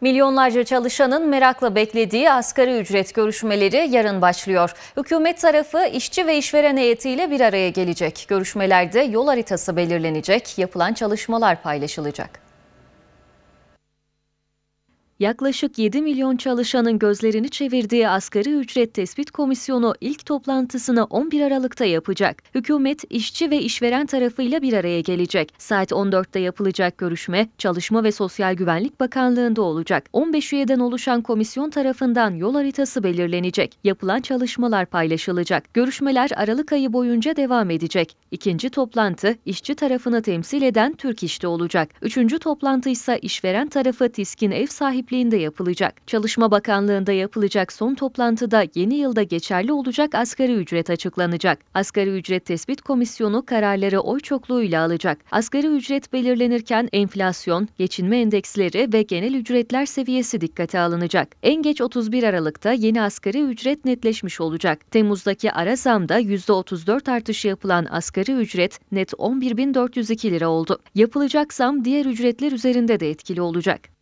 Milyonlarca çalışanın merakla beklediği asgari ücret görüşmeleri yarın başlıyor. Hükümet tarafı işçi ve işveren heyetiyle bir araya gelecek. Görüşmelerde yol haritası belirlenecek, yapılan çalışmalar paylaşılacak. Yaklaşık 7 milyon çalışanın gözlerini çevirdiği Asgari Ücret Tespit Komisyonu ilk toplantısını 11 Aralık'ta yapacak. Hükümet, işçi ve işveren tarafıyla bir araya gelecek. Saat 14'te yapılacak görüşme Çalışma ve Sosyal Güvenlik Bakanlığı'nda olacak. 15 üyeden oluşan komisyon tarafından yol haritası belirlenecek. Yapılan çalışmalar paylaşılacak. Görüşmeler Aralık ayı boyunca devam edecek. İkinci toplantı işçi tarafını temsil eden Türk İş'te olacak. Üçüncü toplantı ise işveren tarafı TİSK'in ev sahibi sahipliğinde yapılacak. Çalışma Bakanlığı'nda yapılacak son toplantıda yeni yılda geçerli olacak asgari ücret açıklanacak. Asgari ücret tespit komisyonu kararları oy çokluğuyla alacak. Asgari ücret belirlenirken enflasyon, geçinme endeksleri ve genel ücretler seviyesi dikkate alınacak. En geç 31 Aralık'ta yeni asgari ücret netleşmiş olacak. Temmuz'daki ara zamda %34 artışı yapılan asgari ücret net 11.402 lira oldu. Yapılacak zam diğer ücretler üzerinde de etkili olacak.